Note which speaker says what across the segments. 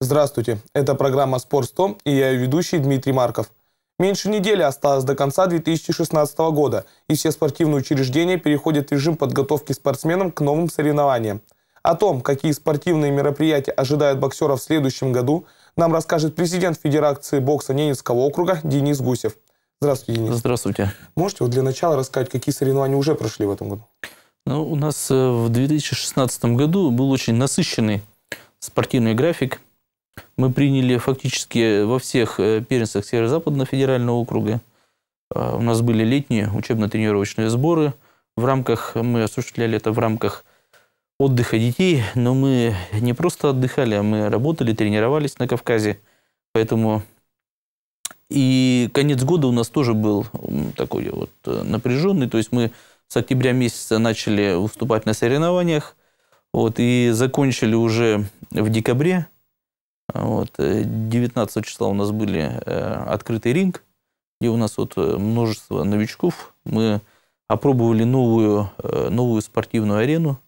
Speaker 1: Здравствуйте, это программа «Спорт 100» и я ее ведущий Дмитрий Марков. Меньше недели осталось до конца 2016 года, и все спортивные учреждения переходят в режим подготовки спортсменам к новым соревнованиям. О том, какие спортивные мероприятия ожидают боксеров в следующем году, нам расскажет президент Федерации бокса Ненецкого округа Денис Гусев. Здравствуйте, Денис. Здравствуйте. Можете вот для начала рассказать, какие соревнования уже прошли в этом году?
Speaker 2: Ну, у нас э, в 2016 году был очень насыщенный спортивный график – мы приняли фактически во всех э, первенствах Северо-Западного федерального округа. А, у нас были летние учебно-тренировочные сборы. В рамках, мы осуществляли это в рамках отдыха детей, но мы не просто отдыхали, а мы работали, тренировались на Кавказе. Поэтому и конец года у нас тоже был такой вот э, напряженный. То есть мы с октября месяца начали выступать на соревнованиях, вот, и закончили уже в декабре вот. 19 э, числа у нас были э, открытый ринг, где у нас вот э, множество новичков. Мы опробовали новую, новую спортивную арену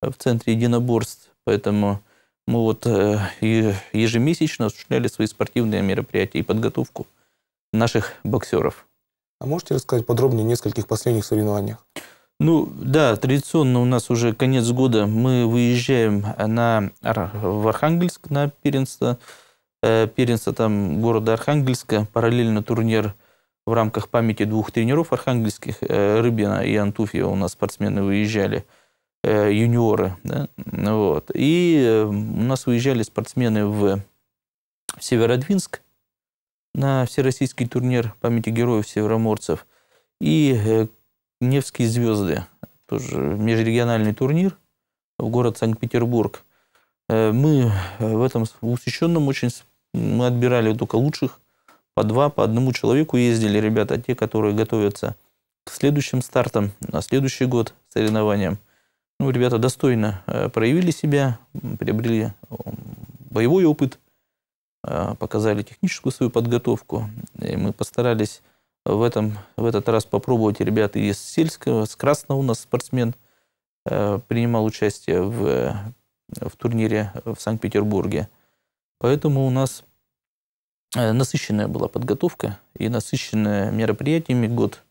Speaker 2: в центре единоборств, поэтому мы вот ежемесячно осуществляли свои спортивные мероприятия и подготовку наших боксеров.
Speaker 1: А можете рассказать подробнее о нескольких последних соревнованиях? Ну да, традиционно у нас
Speaker 2: уже конец года мы выезжаем на, в Архангельск на первенство. Э, первенство там города Архангельска, параллельно турнир в рамках памяти двух тренеров архангельских, э, Рыбина и Антуфьева у нас спортсмены выезжали, э, юниоры. Да? Вот. И у нас выезжали спортсмены в Северодвинск на всероссийский турнир памяти героев североморцев. И Невские звезды, тоже межрегиональный турнир в город Санкт-Петербург. Э, мы э, в этом усещенном очень мы отбирали только лучших, по два, по одному человеку ездили ребята, те, которые готовятся к следующим стартам, на следующий год соревнованиям. Ну, ребята достойно э, проявили себя, приобрели боевой опыт, показали техническую свою подготовку. И мы постарались в, этом, в этот раз попробовать ребята из сельского. С Красного у нас спортсмен э, принимал участие в, э, в турнире в Санкт-Петербурге. Поэтому у нас э, насыщенная была подготовка и насыщенная мероприятиями год.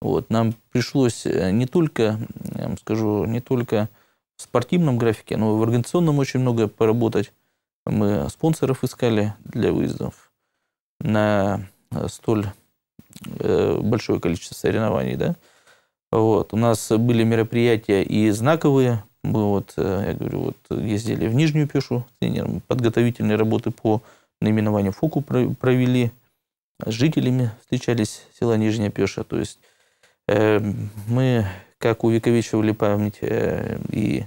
Speaker 2: Вот. Нам пришлось э, не только, я вам скажу, не только в спортивном графике, но и в организационном очень много поработать. Мы спонсоров искали для выездов на столь Э, большое количество соревнований, да. Вот. У нас были мероприятия и знаковые. Мы вот, э, я говорю, вот ездили в Нижнюю Пешу, тренером подготовительные работы по наименованию ФОКу провели, с жителями встречались села Нижняя Пеша. То есть э, мы как увековечивали память э, и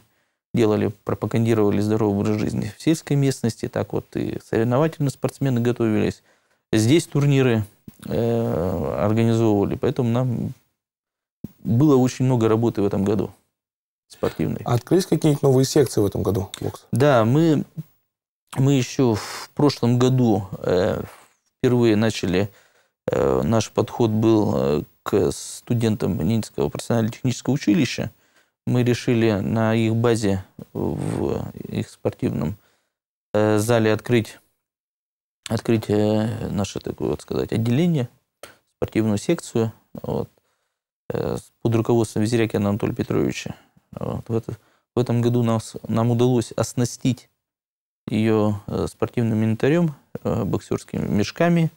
Speaker 2: делали, пропагандировали здоровый образ жизни в сельской местности, так вот и соревновательно спортсмены готовились – Здесь турниры э, организовывали, поэтому нам было очень много работы в этом году спортивной.
Speaker 1: А открылись какие-нибудь новые секции в этом году? Бокс?
Speaker 2: Да, мы, мы еще в прошлом году э, впервые начали, э, наш подход был э, к студентам Нинского профессионально-технического училища. Мы решили на их базе, в их спортивном э, зале открыть открыть э, наше такое, вот сказать, отделение, спортивную секцию вот, э, под руководством Визерякина Анатолия Петровича. Вот, в, это, в этом году нас, нам удалось оснастить ее э, спортивным инвентарем, боксерскими мешками,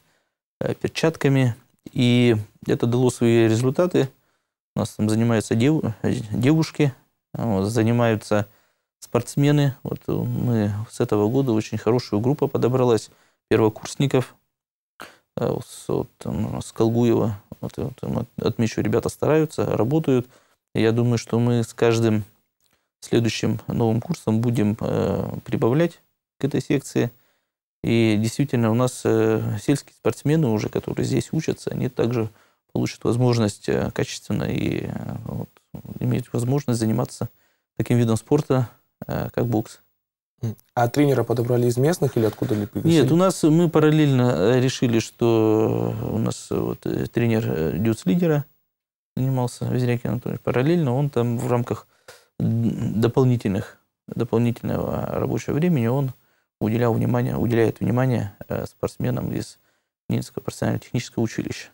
Speaker 2: перчатками. И это дало свои результаты. У нас там занимаются дев, девушки, вот, занимаются спортсмены. Вот мы с этого года очень хорошая группа подобралась первокурсников э, с, вот, э, с Колгуева. Вот, вот, отмечу, ребята стараются, работают. я думаю, что мы с каждым следующим новым курсом будем э, прибавлять к этой секции. И действительно, у нас э, сельские спортсмены уже, которые здесь учатся, они также получат возможность э, качественно и вот, иметь возможность заниматься
Speaker 1: таким видом спорта, э, как бокс. А тренера подобрали из местных или откуда ли пригласили? Нет, у
Speaker 2: нас э, мы параллельно э, решили, что э, у нас вот тренер дюц-лидера занимался Везрякин Анатольевич. Параллельно он там в рамках дополнительных, дополнительного рабочего времени он уделял внимание, уделяет внимание спортсменам из Нинского профессионально-технического училища.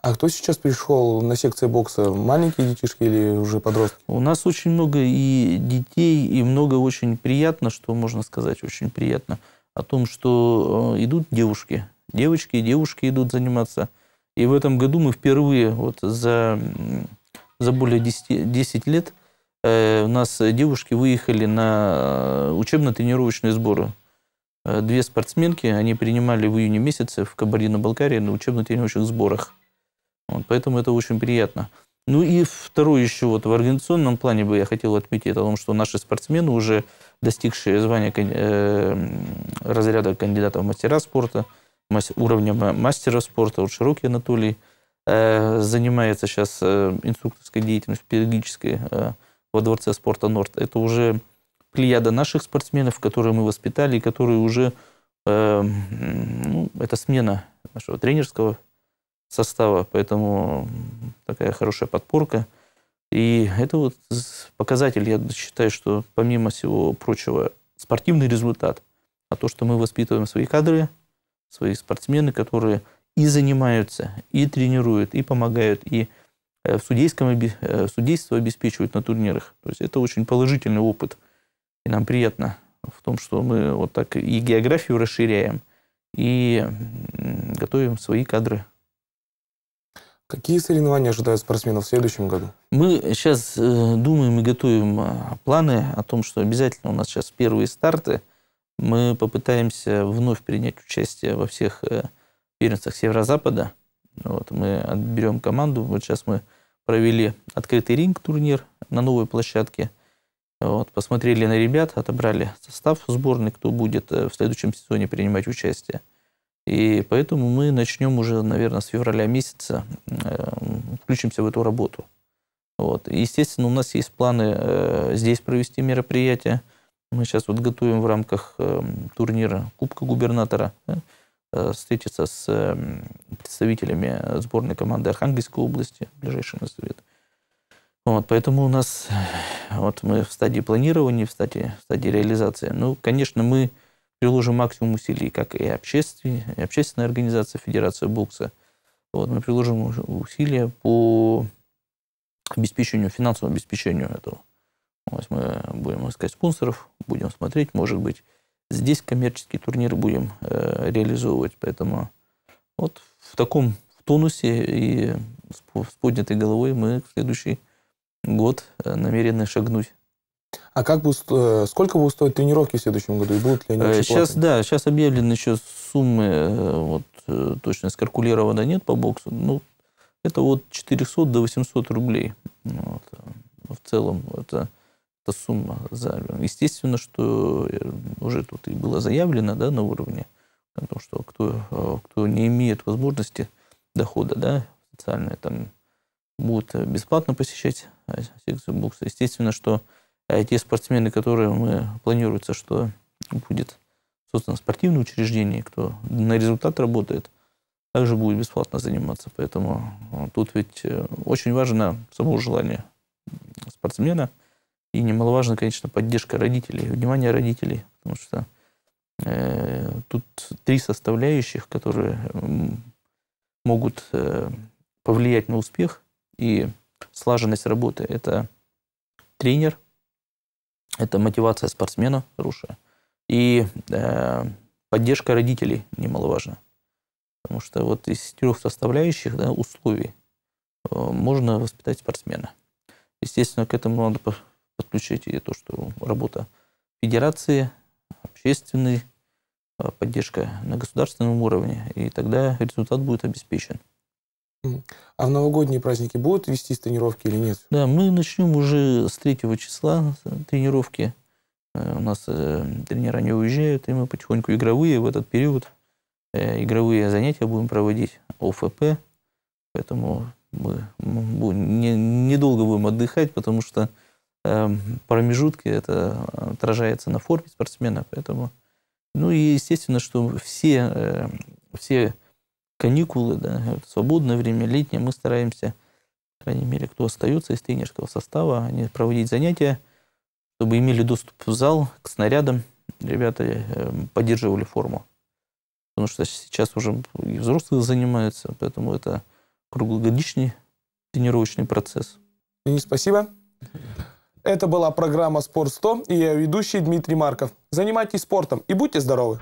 Speaker 1: А кто сейчас пришел на секции бокса? Маленькие детишки или уже подростки? У нас очень много и
Speaker 2: детей, и много очень приятно, что можно сказать очень приятно, о том, что э, идут девушки. Девочки и девушки идут заниматься. И в этом году мы впервые вот за, за более 10, 10 лет э, у нас девушки выехали на э, учебно-тренировочные сборы э, две спортсменки, они принимали в июне месяце в Кабардино-Балкарии на учебно-тренировочных сборах. Вот, поэтому это очень приятно. Ну и второе еще вот в организационном плане бы я хотел отметить о том, что наши спортсмены, уже достигшие звания э, разряда кандидата в мастера спорта, мастер, уровня мастера спорта, вот Широкий Анатолий э, занимается сейчас э, инструкторской деятельностью, педагогической э, во Дворце спорта Норд. Это уже плеяда наших спортсменов, которые мы воспитали, и которые уже... Э, ну, это смена нашего тренерского состава, поэтому такая хорошая подпорка. И это вот показатель, я считаю, что помимо всего прочего, спортивный результат, а то, что мы воспитываем свои кадры, свои спортсмены, которые и занимаются, и тренируют, и помогают, и э, в судейском, э, судейство обеспечивают на турнирах. То есть это очень положительный опыт. И нам приятно в том, что мы вот так и географию расширяем, и готовим свои кадры
Speaker 1: Какие соревнования ожидают спортсменов в следующем году?
Speaker 2: Мы сейчас э, думаем и готовим а, планы о том, что обязательно у нас сейчас первые старты. Мы попытаемся вновь принять участие во всех э, первенствах Северо-Запада. Вот, мы отберем команду. Вот сейчас мы провели открытый ринг-турнир на новой площадке. Вот, посмотрели на ребят, отобрали состав сборной, кто будет э, в следующем сезоне принимать участие. И поэтому мы начнем уже, наверное, с февраля месяца, эм, включимся в эту работу. Вот. Естественно, у нас есть планы э, здесь провести мероприятие. Мы сейчас вот готовим в рамках эм, турнира Кубка губернатора да, э, встретиться с эм, представителями сборной команды Архангельской области, ближайший на совет. Вот, поэтому у нас э, вот мы в стадии планирования, в стадии, в стадии реализации. Ну, конечно, мы приложим максимум усилий, как и, обществен... и общественная организация Федерация бокса. Вот, мы приложим усилия по обеспечению, финансовому обеспечению этого. То есть мы будем искать спонсоров, будем смотреть, может быть, здесь коммерческий турнир будем э, реализовывать. Поэтому вот в таком в тонусе и с, с поднятой головой мы в следующий год э, намерены шагнуть.
Speaker 1: А как будет, э, сколько будут стоить тренировки в следующем году? И будут ли они вообще э, Сейчас,
Speaker 2: да, сейчас объявлены еще суммы, э, вот точно скалькулировано нет по боксу. Ну, это ну, вот 400 до 800 рублей. Вот. В целом это, это сумма заявлена. Естественно, что уже тут и было заявлено да, на уровне, потому что кто, кто не имеет возможности дохода, да, социальные там будут бесплатно посещать секцию бокса. Естественно, что а те спортсмены, которые мы планируется, что будет собственно, спортивное учреждение, кто на результат работает, также будет бесплатно заниматься. Поэтому э, тут ведь э, очень важно само желание спортсмена. И немаловажно, конечно, поддержка родителей, внимание родителей. Потому что э, тут три составляющих, которые могут э, повлиять на успех и слаженность работы. Это тренер – это мотивация спортсмена хорошая. И э, поддержка родителей немаловажна. Потому что вот из трех составляющих да, условий э, можно воспитать спортсмена. Естественно, к этому надо подключить и то, что работа федерации, общественной, э, поддержка на государственном уровне, и тогда результат будет обеспечен.
Speaker 1: А в новогодние праздники будут вестись тренировки или нет?
Speaker 2: Да, мы начнем уже с 3 числа тренировки. Э, у нас э, тренера не уезжают, и мы потихоньку игровые в этот период, э, игровые занятия будем проводить, ОФП. Поэтому мы недолго будем отдыхать, потому что промежутки это отражается на форме спортсмена. Поэтому, ну и естественно, что все, все каникулы, да, свободное время, летнее, мы стараемся, по крайней мере, кто остается из тренерского состава, они а проводить занятия, чтобы имели доступ в зал, к снарядам. Ребята э, поддерживали форму. Потому что сейчас уже и взрослые занимаются, поэтому это круглогодичный
Speaker 1: тренировочный процесс. И спасибо. Это была программа «Спорт 100» и я ведущий Дмитрий Марков. Занимайтесь спортом и будьте здоровы!